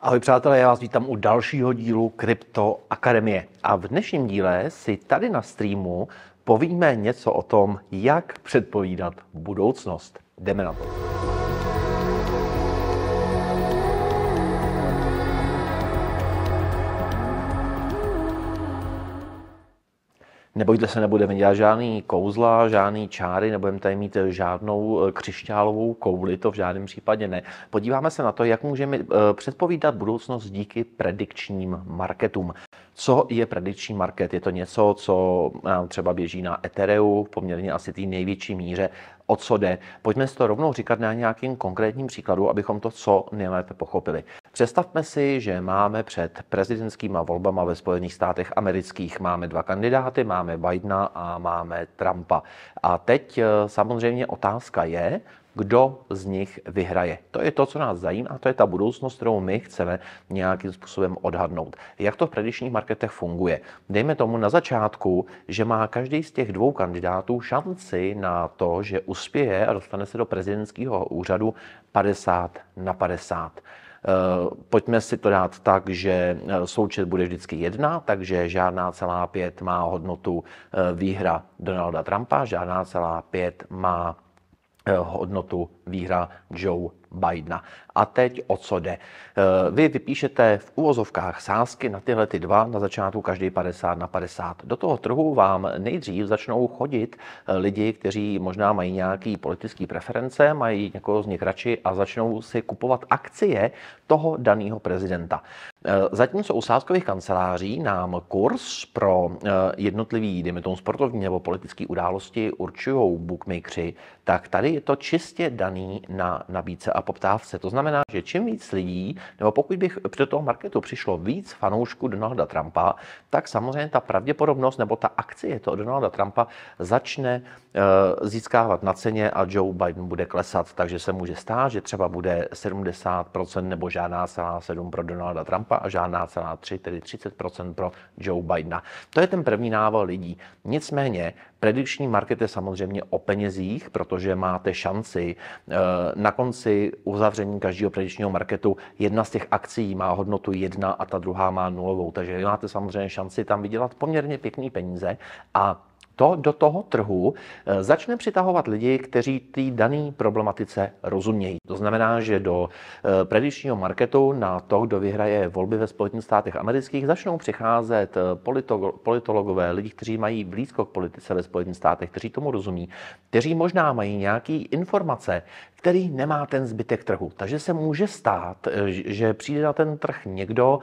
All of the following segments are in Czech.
Ahoj přátelé, já vás vítám u dalšího dílu Krypto Akademie. A v dnešním díle si tady na streamu povíme něco o tom, jak předpovídat budoucnost. Jdeme na to. Nebojte se, nebudeme dělat žádný kouzla, žádný čáry, nebudeme tady mít eh, žádnou eh, křišťálovou kouli, to v žádném případě ne. Podíváme se na to, jak můžeme eh, předpovídat budoucnost díky predikčním marketům. Co je predikční market? Je to něco, co třeba běží na Ethereu v poměrně asi té největší míře. O co jde? Pojďme si to rovnou říkat na nějakým konkrétním příkladu, abychom to co nejlépe pochopili. Představme si, že máme před prezidentskýma volbama ve Spojených státech amerických máme dva kandidáty, máme Bidena a máme Trumpa. A teď eh, samozřejmě otázka je, kdo z nich vyhraje. To je to, co nás zajímá, to je ta budoucnost, kterou my chceme nějakým způsobem odhadnout. Jak to v tradičních marketech funguje? Dejme tomu na začátku, že má každý z těch dvou kandidátů šanci na to, že uspěje a dostane se do prezidentského úřadu 50 na 50. Eh, pojďme si to dát tak, že eh, součet bude vždycky jedna, takže žádná celá pět má hodnotu eh, výhra Donalda Trumpa, žádná celá pět má hodnotu výhra Joe Bidena. A teď o co jde? Eh, vy vypíšete v úvozovkách sázky na tyhle ty dva, na začátku každý 50 na 50. Do toho trhu vám nejdřív začnou chodit eh, lidi, kteří možná mají nějaké politické preference, mají někoho z nich radši a začnou si kupovat akcie toho daného prezidenta. Eh, zatímco u sázkových kanceláří nám kurz pro jednotlivý, dejme tomu sportovní nebo politické události, určují bookmakeři, tak tady je to čistě daný na nabídce a poptávce. To znamená, znamená, že čím víc lidí, nebo pokud bych při toho marketu přišlo víc fanoušků Donalda Trumpa, tak samozřejmě ta pravděpodobnost nebo ta akcie toho Donalda Trumpa začne uh, získávat na ceně a Joe Biden bude klesat, takže se může stát, že třeba bude 70% nebo žádná celá 7 pro Donalda Trumpa a žádná celá 3, tedy 30% pro Joe Bidena. To je ten první nával lidí. Nicméně Predikční market je samozřejmě o penězích, protože máte šanci eh, na konci uzavření každého každého tradičního marketu. Jedna z těch akcí má hodnotu jedna a ta druhá má nulovou, takže vy máte samozřejmě šanci tam vydělat poměrně pěkný peníze a to do toho trhu eh, začne přitahovat lidi, kteří té dané problematice rozumějí. To znamená, že do predičního eh, marketu na to, kdo vyhraje volby ve Spojených státech amerických, začnou přicházet eh, politologové, lidi, kteří mají blízko k politice ve Spojených státech, kteří tomu rozumí, kteří možná mají nějaké informace, který nemá ten zbytek trhu. Takže se může stát, že přijde na ten trh někdo,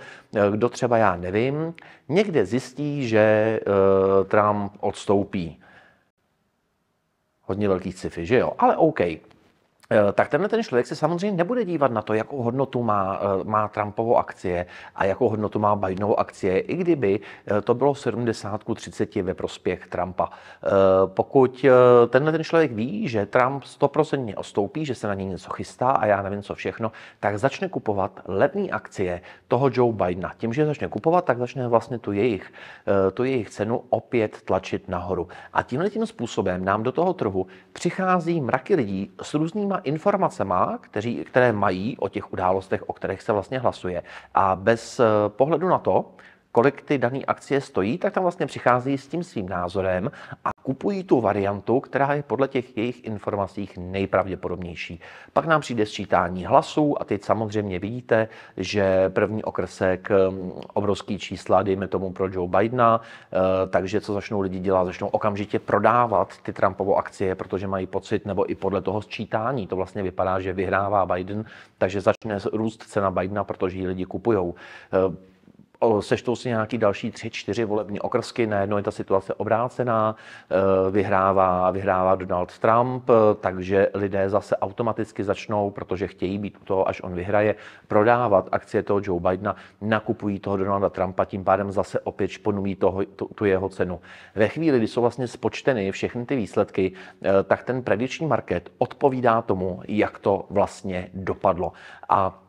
kdo třeba já nevím, někde zjistí, že Trump odstoupí koupí hodně velkých sci-fi, že jo? Ale OK, Eh, tak tenhle ten člověk se samozřejmě nebude dívat na to, jakou hodnotu má, eh, má Trumpovo akcie a jakou hodnotu má Bidenovo akcie, i kdyby eh, to bylo 70 ku 30 ve prospěch Trumpa. Pokud tenhle ten člověk ví, že Trump 100% ostoupí, že se na něj něco chystá a já nevím co všechno, tak začne kupovat levné akcie toho Joe Bidena. Tím, že začne kupovat, tak začne vlastně tu jejich, tu jejich cenu opět tlačit nahoru. A tímhle tím způsobem nám do toho trhu přichází mraky lidí s různými informacema, kteří, které mají o těch událostech, o kterých se vlastně hlasuje. A bez eh, pohledu na to, kolik ty dané akcie stojí, tak tam vlastně přichází s tím svým názorem a kupují tu variantu, která je podle těch jejich informací nejpravděpodobnější. Pak nám přijde sčítání hlasů a teď samozřejmě vidíte, že první okrsek mm, obrovský čísla, dejme tomu pro Joe Bidena, eh, takže co začnou lidi dělat, začnou okamžitě prodávat ty Trumpovo akcie, protože mají pocit, nebo i podle toho sčítání, to vlastně vypadá, že vyhrává Biden, takže začne růst cena Bidena, protože ji lidi kupují. Eh, seštou si nějaký další tři, čtyři volební okrsky, najednou je ta situace obrácená, eh, vyhrává, vyhrává Donald Trump, eh, takže lidé zase automaticky začnou, protože chtějí být u toho, až on vyhraje, prodávat akcie toho Joe Bidena, nakupují toho Donalda Trumpa, tím pádem zase opět šponují toho, tu, tu jeho cenu. Ve chvíli, kdy jsou vlastně spočteny všechny ty výsledky, eh, tak ten prediční market odpovídá tomu, jak to vlastně dopadlo. A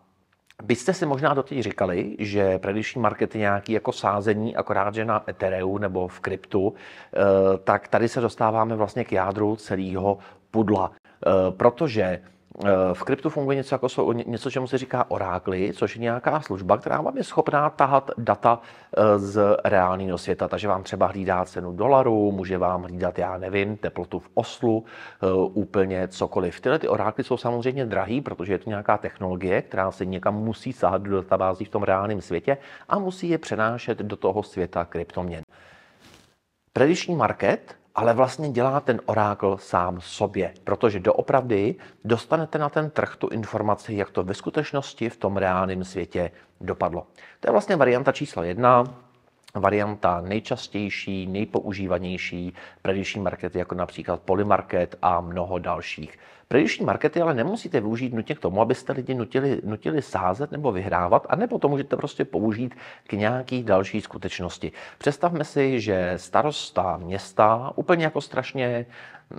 byste si možná doteď říkali, že prediční market je nějaký jako sázení, akorát že na Ethereum nebo v kryptu, eh, tak tady se dostáváme vlastně k jádru celého pudla. Eh, protože Eh, v kryptu funguje něco, jako jsou, něco, čemu se říká orákly, což je nějaká služba, která vám je schopná tahat data eh, z reálného světa. Takže vám třeba hlídá cenu dolaru, může vám hlídat, já nevím, teplotu v Oslu, eh, úplně cokoliv. Tyhle ty orákly jsou samozřejmě drahé, protože je to nějaká technologie, která se někam musí sahat do databází v tom reálném světě a musí je přenášet do toho světa kryptoměn. Prediční market ale vlastně dělá ten orákl sám sobě, protože doopravdy dostanete na ten trh tu informaci, jak to ve skutečnosti v tom reálném světě dopadlo. To je vlastně varianta číslo jedna, varianta nejčastější, nejpoužívanější prediční markety, jako například Polymarket a mnoho dalších. Prediční markety ale nemusíte využít nutně k tomu, abyste lidi nutili, nutili sázet nebo vyhrávat, anebo to můžete prostě použít k nějaký další skutečnosti. Představme si, že starosta města úplně jako strašně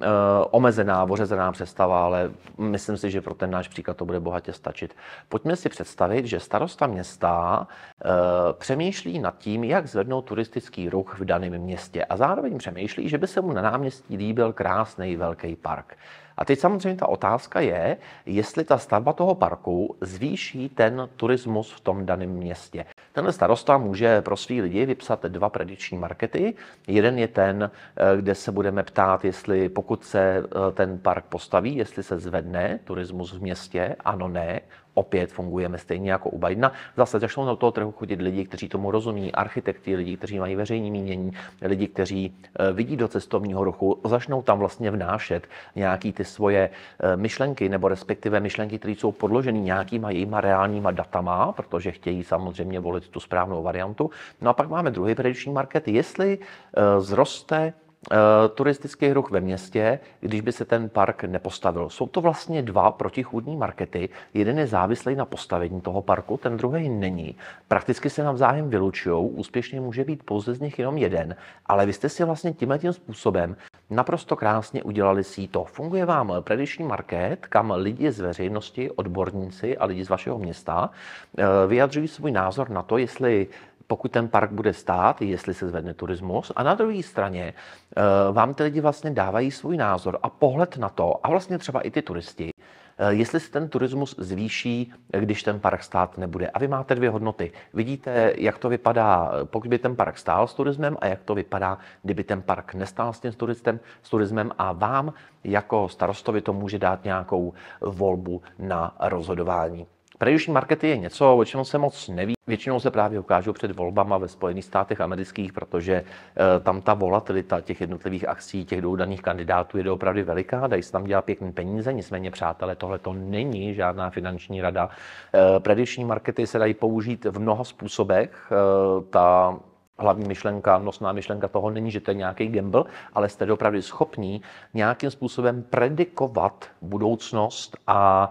Eh, omezená, ořezená přestava, ale myslím si, že pro ten náš příklad to bude bohatě stačit. Pojďme si představit, že starosta města eh, přemýšlí nad tím, jak zvednout turistický ruch v daném městě a zároveň přemýšlí, že by se mu na náměstí líbil krásný velký park. A teď samozřejmě ta otázka je, jestli ta stavba toho parku zvýší ten turismus v tom daném městě. Tenhle starosta může pro svý lidi vypsat dva prediční markety. Jeden je ten, eh, kde se budeme ptát, jestli pokud se eh, ten park postaví, jestli se zvedne turismus v městě, ano, ne, opět fungujeme stejně jako u Bidena. Zase začnou na toho trhu chodit lidi, kteří tomu rozumí, architekti, lidi, kteří mají veřejní mínění, lidi, kteří eh, vidí do cestovního ruchu, začnou tam vlastně vnášet nějaký ty svoje eh, myšlenky, nebo respektive myšlenky, které jsou podloženy nějakýma jejíma reálníma datama, protože chtějí samozřejmě volit tu správnou variantu. No a pak máme druhý prediční market, jestli eh, zroste Eh, turistický ruch ve městě, když by se ten park nepostavil. Jsou to vlastně dva protichůdní markety. Jeden je závislý na postavení toho parku, ten druhý není. Prakticky se navzájem vylučují, úspěšně může být pouze z nich jenom jeden, ale vy jste si vlastně tímhle tím způsobem naprosto krásně udělali síto. Funguje vám prediční market, kam lidi z veřejnosti, odborníci a lidi z vašeho města eh, vyjadřují svůj názor na to, jestli pokud ten park bude stát, jestli se zvedne turismus. A na druhé straně eh, vám ty lidi vlastně dávají svůj názor a pohled na to, a vlastně třeba i ty turisti, eh, jestli se ten turismus zvýší, když ten park stát nebude. A vy máte dvě hodnoty. Vidíte, jak to vypadá, pokud by ten park stál s turismem a jak to vypadá, kdyby ten park nestál s tím turistem, s turismem a vám jako starostovi to může dát nějakou volbu na rozhodování. Prediction markety je něco, o čem se moc neví. Většinou se právě ukážou před volbama ve Spojených státech amerických, protože e, tam ta volatilita těch jednotlivých akcí, těch doudaných kandidátů je opravdu veliká, dají se tam dělat pěkný peníze, nicméně přátelé, tohle to není žádná finanční rada. E, markety se dají použít v mnoha způsobech. E, ta hlavní myšlenka, nosná myšlenka toho není, že to je nějaký gamble, ale jste opravdu schopní nějakým způsobem predikovat budoucnost a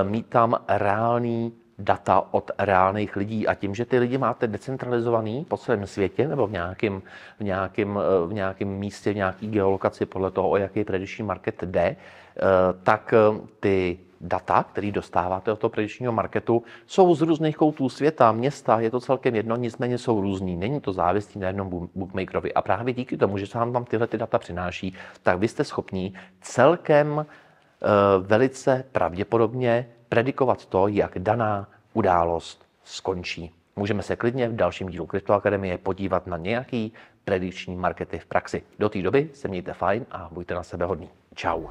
e, mít tam reální data od reálných lidí. A tím, že ty lidi máte decentralizovaný po celém světě nebo v nějakém, v nějakém, e, v nějakém místě, v nějaké geolokaci podle toho, o jaký prediction market jde, e, tak e, ty data, které dostáváte od toho predičního marketu, jsou z různých koutů světa, města, je to celkem jedno, nicméně jsou různý. Není to závislý na jednom bookmakerovi. A právě díky tomu, že se vám tam tyhle ty data přináší, tak vy jste schopni celkem e, velice pravděpodobně predikovat to, jak daná událost skončí. Můžeme se klidně v dalším dílu Kryptoakademie podívat na nějaký predikční markety v praxi. Do té doby se mějte fajn a buďte na sebe hodný. Ciao.